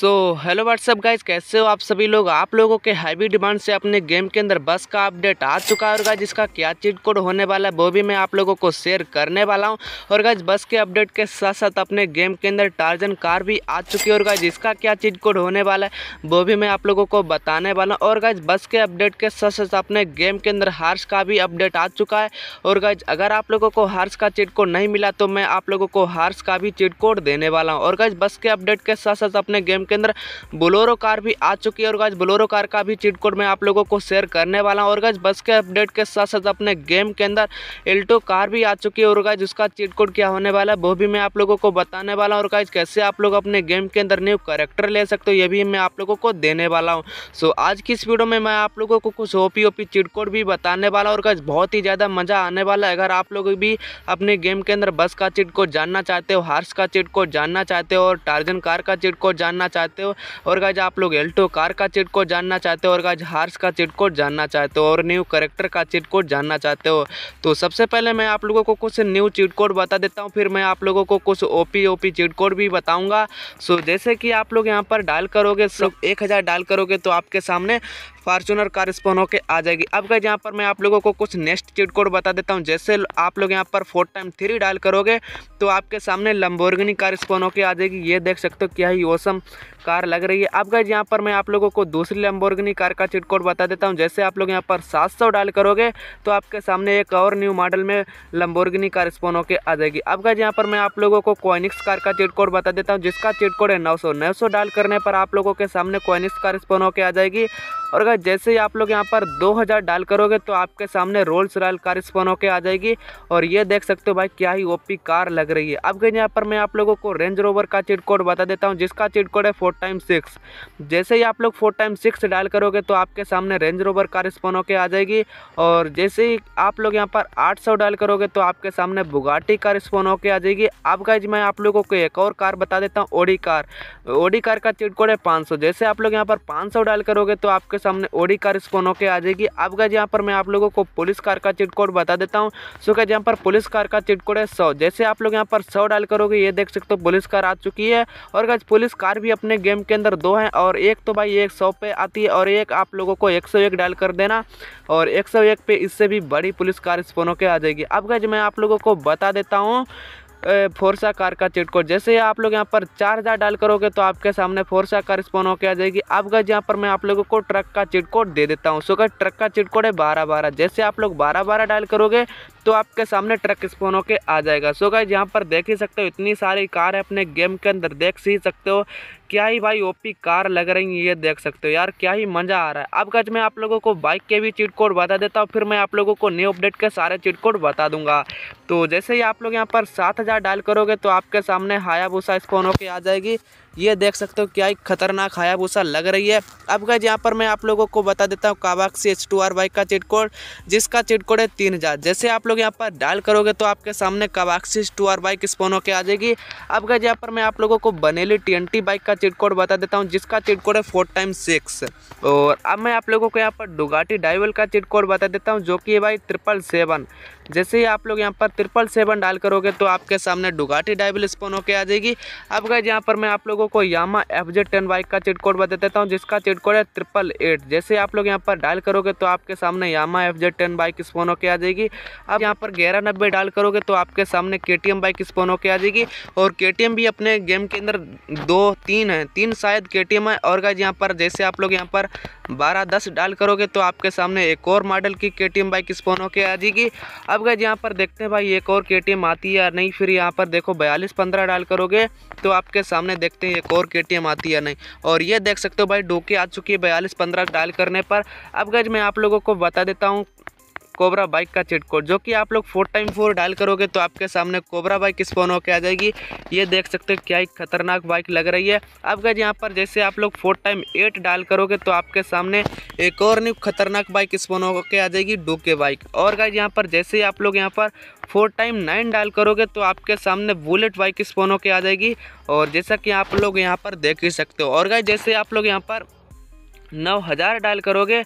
so hello what's up guys कैसे हो आप सभी लोग आप लोगों के हैवी डिमांड से अपने गेम के अंदर बस का अपडेट आ चुका है और गाइज इसका क्या चीट कोड होने वाला है वो भी मैं आप लोगों को शेयर करने वाला हूँ और गाइज बस के अपडेट के साथ साथ अपने गेम के अंदर टार्जन कार भी आ चुकी है और गाइज इसका क्या चीट कोड होने वाला है वो भी मैं आप लोगों को बताने वाला हूँ और गाइज बस के अपडेट के साथ साथ अपने गेम के अंदर हार्स का भी अपडेट आ चुका है और गाइज अगर आप लोगों को हार्स का चीट कोड नहीं मिला तो मैं आप लोगों को हार्स का भी चीट कोड देने वाला हूँ और गाइज बस के अपडेट के साथ साथ अपने गेम गेम के अंदर बोलोरो कार भी आ चुकी है और गाइज बोलोरो कार का भी चीट कोड मैं आप लोगों को शेयर करने वाला हूँ और गाइज बस के अपडेट के साथ साथ अपने गेम के अंदर एल्टो कार भी आ चुकी है और गाइज उसका चीट कोड क्या होने वाला है वो भी मैं आप लोगों को बताने वाला हूँ और गाइज कैसे आप लोग अपने गेम के अंदर न्यू करेक्टर ले सकते हो ये भी मैं आप लोगों को देने वाला हूँ सो आज की इस वीडियो में मैं आप लोगों को कुछ ओपी ओपी चीट कोड भी बताने वाला और गाइज बहुत ही ज़्यादा मज़ा आने वाला है अगर आप लोग भी अपने गेम के अंदर बस का चिट कोड जानना चाहते हो हार्स का चिट कोड जानना चाहते हो और टार्जन कार का चिट कोड जानना जानना चाहते हो और गाइज आप लोग एल्टो कार का चिट कोड जानना चाहते हो और गाइज हार्स का चिट कोड जानना चाहते हो और न्यू करेक्टर का चिट कोड जानना चाहते हो तो सबसे पहले मैं आप लोगों को कुछ न्यू चिट कोड बता देता हूँ फिर मैं आप लोगों को कुछ O P O P cheat code भी बताऊँगा सो जैसे कि आप लोग यहाँ पर डायल करोगे सब एक हज़ार डायल करोगे तो आपके सामने फार्चूनर कार स्पोन होकर आ जाएगी अब गए यहाँ पर मैं आप लोगों को कुछ नेक्स्ट चिट कोड बता देता हूँ जैसे आप लोग यहाँ पर फोर टाइम थ्री डायल करोगे तो आपके सामने लंबोर्गनी कार स्पोन होकर आ जाएगी ये देख सकते हो क्या ही ओसम कार लग रही है अब गए यहाँ पर मैं आप लोगों को दूसरी लंबोर्गनी कार का चिट कोड बता देता हूँ जैसे आप लोग यहाँ पर सात सौ डायल करोगे तो आपके सामने एक और न्यू मॉडल में लंबोर्गनी कार स्पोन होकर आ जाएगी अब गए यहाँ पर मैं आप लोगों को कॉइनिक्स कार का चिट कोड बता देता हूँ जिसका चिट कोड है नौ सौ डायल करने पर आप लोगों के सामने कॉइनिक्स कार स्पोन होकर आ जाएगी और अगर जैसे ही आप लोग यहाँ पर 2000 डाल करोगे तो आपके सामने रोल्स रॉयल कार स्पॉन होकर आ जाएगी और ये देख सकते हो भाई क्या ही ओपी कार लग रही है अब गई यहाँ पर मैं आप लोगों को रेंज रोवर का चिट कोड बता देता हूँ जिसका चिट कोड है फोर टाइम सिक्स जैसे ही आप लोग फोर टाइम सिक्स डायल करोगे तो आपके सामने रेंज रोवर कार स्पॉन होकर आ जाएगी और जैसे ही आप लोग यहाँ पर आठ सौ डायल करोगे तो आपके सामने बुगाटी कार स्पॉन होकर आ जाएगी अब गाइज मैं आप लोगों को एक और कार बता देता हूँ ओडी कार ओडी कार का चिट कोड है पाँच जैसे आप लोग यहाँ पर पाँच डायल करोगे तो आपके सामने ओडी कार स्कोनो के आ जाएगी अब गज यहाँ पर मैं आप लोगों को पुलिस कार का चिट कोड बता देता हूँ सो गज यहाँ पर पुलिस कार का चिट कोड है सौ जैसे आप लोग यहाँ पर सौ डाल करोगे ये देख सकते हो पुलिस कार आ चुकी है और गज पुलिस कार भी अपने गेम के अंदर दो हैं और एक तो भाई एक सौ पे आती है और एक आप लोगों को एक सौ एक डाल कर देना और एक सौ एक पे इससे भी बड़ी पुलिस कार स्पोनो के आ जाएगी अब गज मैं आप लोगों को बता देता हूँ फोरसा कार का चिट कोड जैसे आप लोग यहाँ पर चार हज़ार डाल करोगे तो आपके सामने फोरसा कार स्पॉन होकर आ जाएगी अब गज यहाँ पर मैं आप लोगों को ट्रक का चिट कोड दे देता हूँ सो गए ट्रक का चिट कोड है बारह बारह जैसे आप लोग बारह बारह डायल करोगे तो आपके सामने ट्रक स्पोन होकर आ जाएगा सो गज यहाँ पर देख ही सकते हो इतनी सारी कार है अपने गेम के अंदर देख ही सकते हो क्या ही भाई ओपी कार लग रही है ये देख सकते हो यार क्या ही मज़ा आ रहा है अब गज मैं आप लोगों को बाइक के भी चीट कोड बता देता हूँ फिर मैं आप लोगों को न्यू अपडेट के सारे चीट कोड बता दूंगा तो जैसे ही आप लोग यहाँ पर सात हज़ार डायल करोगे तो आपके सामने इस स्कोन होके आ जाएगी ये देख सकते हो क्या ही खतरनाक हायाबूसा लग रही है अब गए यहाँ पर मैं आप लोगों को बता देता हूँ Kawasaki H two R bike का चिट कोड जिसका चिट कोड है तीन हज़ार जैसे आप लोग यहाँ पर डायल करोगे तो आपके सामने Kawasaki H two R bike spawn होकर आ जाएगी अब गए यहाँ पर मैं आप लोगों को बनेली टी बाइक का चिट कोड बता देता हूँ जिसका चिट कोड है फोर टाइम सिक्स और अब मैं आप लोगों को यहाँ पर डुगाटी डाइवल का चिट कोड बता देता हूँ जो कि है भाई ट्रिपल सेवन जैसे ही आप लोग यहाँ पर ट्रिपल सेवन डायल करोगे तो आपके सामने डुगाटी डाइवल स्पोन होकर आ जाएगी अब गए यहाँ पर मैं आप लोगों लोगों को Yamaha F Z ten bike का चिट कोड बता देता हूँ जिसका चिट कोड है ट्रिपल एट जैसे आप लोग यहाँ पर डायल करोगे तो आपके सामने Yamaha F Z ten bike spawn होकर आ जाएगी अब यहाँ पर ग्यारह नब्बे डायल करोगे तो आपके सामने के टी एम बाइक स्पोन होकर आ जाएगी और के टी एम भी अपने गेम के अंदर दो तीन है तीन शायद के टी एम है और गाइज यहाँ पर जैसे आप लोग यहाँ पर बारह दस डायल करोगे तो आपके सामने एक और मॉडल की के टी एम बाइक स्पोन होकर आ जाएगी अब गाइज यहाँ पर देखते हैं भाई एक और के टी एम आती है या नहीं फिर यहाँ पर देखो बयालीस पंद्रह डायल करोगे तो आपके सामने देखते हैं एक और के आती है नहीं और ये देख सकते हो भाई डोके आ चुकी है बयालीस पंद्रह डायल करने पर अब गज मैं आप लोगों को बता देता हूँ कोबरा बाइक का चिट कोड जो कि आप लोग फोर टाइम फोर डायल करोगे तो आपके सामने कोबरा बाइक स्पॉन होकर आ जाएगी ये देख सकते हो क्या ही खतरनाक बाइक लग रही है अब गज यहाँ पर जैसे आप लोग फोर टाइम एट डायल करोगे तो आपके सामने एक और नहीं खतरनाक बाइक स्पॉन होकर आ जाएगी डूके बाइक और गज यहाँ पर जैसे ही आप लोग यहाँ पर फोर टाइम नाइन डायल करोगे तो आपके सामने बुलेट बाइक स्पॉन होकर आ जाएगी और जैसा कि आप लोग यहाँ पर देख ही सकते हो और गाइज जैसे आप लोग यहाँ पर नौ हज़ार डायल करोगे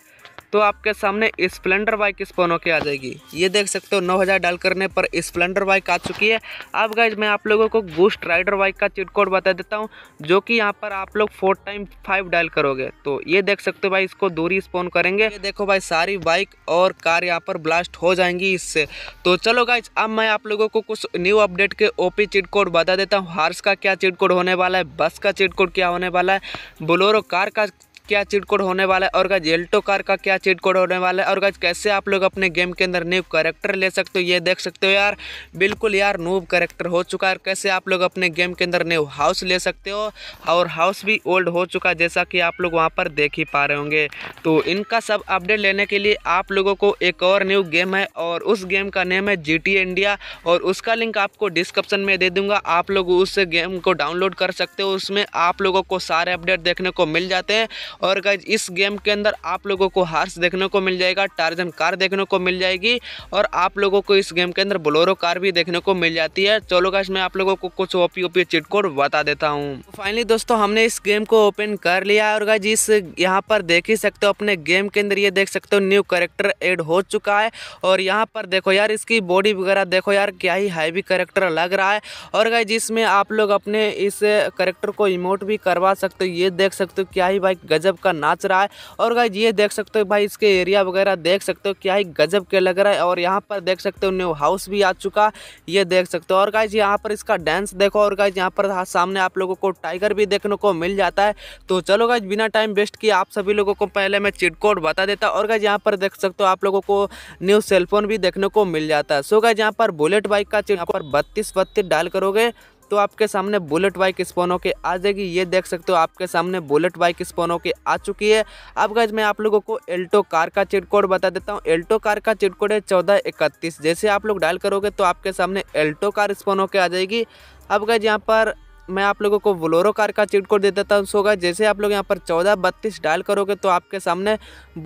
तो आपके सामने स्प्लेंडर बाइक इस की आ जाएगी ये देख सकते हो 9000 डाल करने पर स्प्लेंडर बाइक आ चुकी है अब गाइज मैं आप लोगों को गोस्ट राइडर बाइक का चिट कोड बता देता हूँ जो कि यहाँ पर आप लोग फोर टाइम फाइव डायल करोगे तो ये देख सकते हो भाई इसको दूरी स्पोन करेंगे ये देखो भाई सारी बाइक और कार यहाँ पर ब्लास्ट हो जाएंगी इससे तो चलो गाइज अब मैं आप लोगों को कुछ न्यू अपडेट के ओपी चिट कोड बता देता हूँ हार्स का क्या चिट कोड होने वाला है बस का चिट कोड क्या होने वाला है बोलोरो कार का क्या चीट कोड होने वाला है और गाइज एल्टो कार का क्या चीट कोड होने वाला है और गाइज कैसे आप लोग अपने गेम के अंदर न्यू करेक्टर ले सकते हो ये देख सकते हो यार बिल्कुल यार नूब करेक्टर हो चुका है कैसे आप लोग अपने गेम के अंदर न्यू हाउस ले सकते हो और हाउस भी ओल्ड हो चुका है जैसा कि आप लोग वहाँ पर देख ही पा रहे होंगे तो इनका सब अपडेट लेने के लिए आप लोगों को एक और न्यू गेम है और उस गेम का नेम है जी इंडिया और उसका लिंक आपको डिस्क्रिप्शन में दे दूंगा आप लोग उस गेम को डाउनलोड कर सकते हो उसमें आप लोगों को सारे अपडेट देखने को मिल जाते हैं और गाइज इस गेम के अंदर आप लोगों को हार्स देखने को मिल जाएगा टार्जन कार देखने को मिल जाएगी और आप लोगों को इस गेम के अंदर बोलोरो कार भी देखने को मिल जाती है चलो गाइज मैं आप लोगों को कुछ ओपी ओपी चिट कोड बता देता हूँ फाइनली तो दोस्तों हमने इस गेम को ओपन कर लिया और गाइज इस यहाँ पर देख ही सकते हो अपने गेम के अंदर ये देख सकते हो न्यू करेक्टर एड हो चुका है और यहाँ पर देखो यार इसकी बॉडी वगैरह देखो यार क्या ही हैवी करेक्टर लग रहा है और गाइज जिसमें आप लोग अपने इस करेक्टर को इमोट भी करवा सकते हो ये देख सकते हो क्या ही भाई गजब गजब का नाच रहा है और गाइज ये देख सकते हो भाई इसके एरिया वगैरह देख सकते हो क्या ही गजब के लग रहा है और यहाँ पर देख सकते हो न्यू हाउस भी आ चुका ये देख सकते हो और गाइज यहाँ पर इसका डांस देखो और गाइज यहाँ पर सामने आप लोगों को टाइगर भी देखने को मिल जाता है तो चलो गाइज बिना टाइम वेस्ट किए आप सभी लोगों को पहले मैं चिटकोड बता देता और गाइज यहाँ पर देख सकते हो आप लोगों को न्यू सेलफोन भी देखने को मिल जाता है सो गाइज यहाँ पर बुलेट बाइक का चिट पर बत्तीस बत्तीस डाल करोगे तो आपके सामने बुलेट बाइक स्पोनो के आ जाएगी ये देख सकते हो आपके सामने बुलेट बाइक स्पोनो के आ चुकी है अब गज मैं आप लोगों को एल्टो कार का चिट कोड बता देता हूँ एल्टो कार का चिट कोड है चौदह इकतीस जैसे आप लोग डायल करोगे तो आपके सामने एल्टो कार स्पोनो के आ जाएगी अब गज यहाँ पर मैं आप लोगों को बोलोरो कार का चीट कोड दे देता हूँ सोगा जैसे आप लोग यहाँ पर चौदह बत्तीस डायल करोगे तो आपके सामने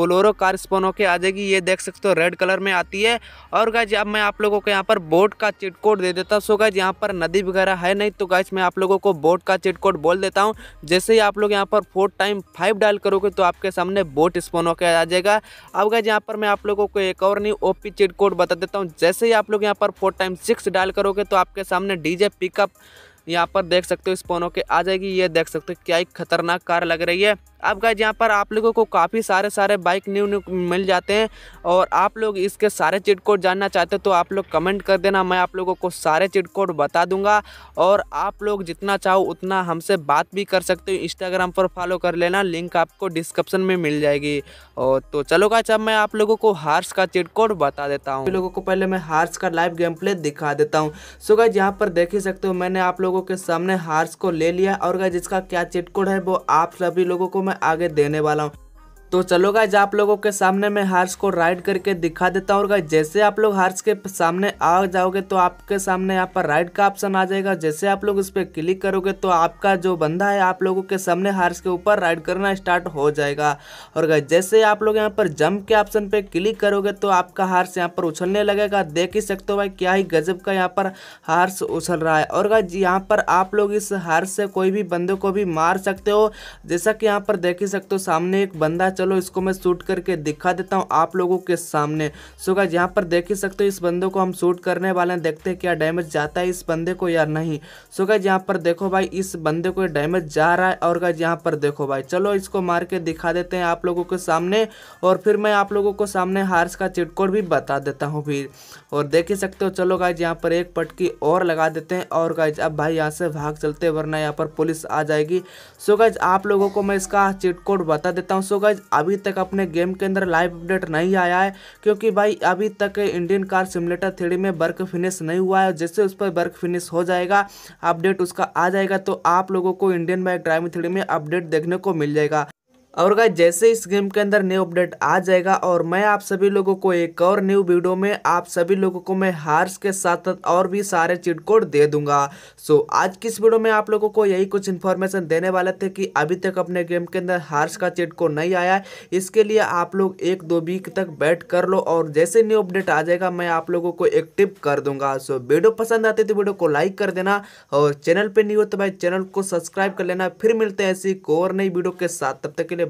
बोलोरो कार स्पोन होकर आ जाएगी ये देख सकते हो रेड कलर में आती है और गाइज अब मैं आप लोगों को यहाँ पर बोट का चीट कोड दे देता हूँ सोगा यहाँ पर नदी वगैरह है नहीं तो गाइज मैं आप लोगों को बोट का चीट कोड बोल देता हूँ जैसे ही आप लोग यहाँ पर फोर टाइम फाइव डायल करोगे तो आपके सामने बोट स्पोन होकर आ जाएगा अब गाइज यहाँ पर मैं आप लोगों को एक और नहीं ओ पी कोड बता देता हूँ जैसे ही आप लोग यहाँ पर फोर टाइम सिक्स डायल करोगे तो आपके सामने डीजे पिकअप यहाँ पर देख सकते हो इस के आ जाएगी ये देख सकते हो क्या एक खतरनाक कार लग रही है अब गाइज यहाँ पर आप लोगों को काफ़ी सारे सारे बाइक न्यू न्यू मिल जाते हैं और आप लोग इसके सारे चिट कोड जानना चाहते हो तो आप लोग कमेंट कर देना मैं आप लोगों को सारे चिट कोड बता दूंगा और आप लोग जितना चाहो उतना हमसे बात भी कर सकते हो इंस्टाग्राम पर फॉलो कर लेना लिंक आपको डिस्क्रिप्शन में मिल जाएगी और तो चलो गाइज अब मैं आप लोगों को हार्स का चिट कोड बता देता हूँ लोगों को पहले मैं हार्स का लाइव गेम प्ले दिखा देता हूँ सो गाइज यहाँ पर देख ही सकते हो मैंने आप लोगों लोगों के सामने हार्स को ले लिया और गाइज इसका क्या चिट कोड है वो आप सभी लोगों को मैं आगे देने वाला हूँ तो चलो गाइज आप लोगों के सामने मैं हार्स को राइड करके दिखा देता हूँ और गाइज जैसे आप लोग हार्स के सामने आ जाओगे तो आपके सामने यहाँ पर राइड का ऑप्शन आ जाएगा जैसे आप लोग इस पर क्लिक करोगे तो आपका जो बंदा है आप लोगों के सामने हार्स के ऊपर राइड करना स्टार्ट हो जाएगा और गाइज जैसे आप लोग यहाँ पर जंप के ऑप्शन पर क्लिक करोगे तो आपका हार्स यहाँ पर उछलने लगेगा देख ही सकते हो भाई क्या ही गजब का यहाँ पर हार्स उछल रहा है और गाइज यहाँ पर आप लोग इस हार्स से कोई भी बंदे को भी मार सकते हो जैसा कि यहाँ पर देख ही सकते हो सामने एक बंदा चल चलो इसको मैं शूट करके दिखा देता हूँ आप लोगों के सामने सो गाइज यहाँ पर देख ही सकते हो इस बंदे को हम शूट करने वाले हैं देखते हैं क्या डैमेज जाता है इस बंदे को या नहीं सो गाइज यहाँ पर देखो भाई इस बंदे को डैमेज जा रहा है और गाइज यहाँ पर देखो भाई चलो इसको मार के दिखा देते हैं आप लोगों के सामने और फिर मैं आप लोगों को सामने हार्स का चिटकोड भी बता देता हूँ फिर और देख ही सकते हो चलो गाइज यहाँ पर एक पटकी और लगा देते हैं और गाइज अब भाई यहाँ से भाग चलते वरना यहाँ पर पुलिस आ जाएगी सो गाइज आप लोगों को मैं इसका चिटकोड बता देता हूँ सो गाइज अभी तक अपने गेम के अंदर लाइव अपडेट नहीं आया है क्योंकि भाई अभी तक इंडियन कार सिमलेटर थ्री में वर्क फिनिश नहीं हुआ है जैसे उस पर वर्क फिनिश हो जाएगा अपडेट उसका आ जाएगा तो आप लोगों को इंडियन बाइक ड्राइविंग थ्री में अपडेट देखने को मिल जाएगा और गाय जैसे इस गेम के अंदर न्यू अपडेट आ जाएगा और मैं आप सभी लोगों को एक और न्यू वीडियो में आप सभी लोगों को मैं हार्स के साथ साथ और भी सारे चिट कोड दे दूंगा सो आज की इस वीडियो में आप लोगों को यही कुछ इन्फॉर्मेशन देने वाले थे कि अभी तक अपने गेम के अंदर हार्स का चिट कोड नहीं आया इसके लिए आप लोग एक दो वीक तक बैट कर लो और जैसे न्यू अपडेट आ जाएगा मैं आप लोगों को एक टिप कर दूंगा सो वीडियो पसंद आती तो वीडियो को लाइक कर देना और चैनल पर नहीं हो तो भाई चैनल को सब्सक्राइब कर लेना फिर मिलते हैं ऐसी और नई वीडियो के साथ तब तक के लिए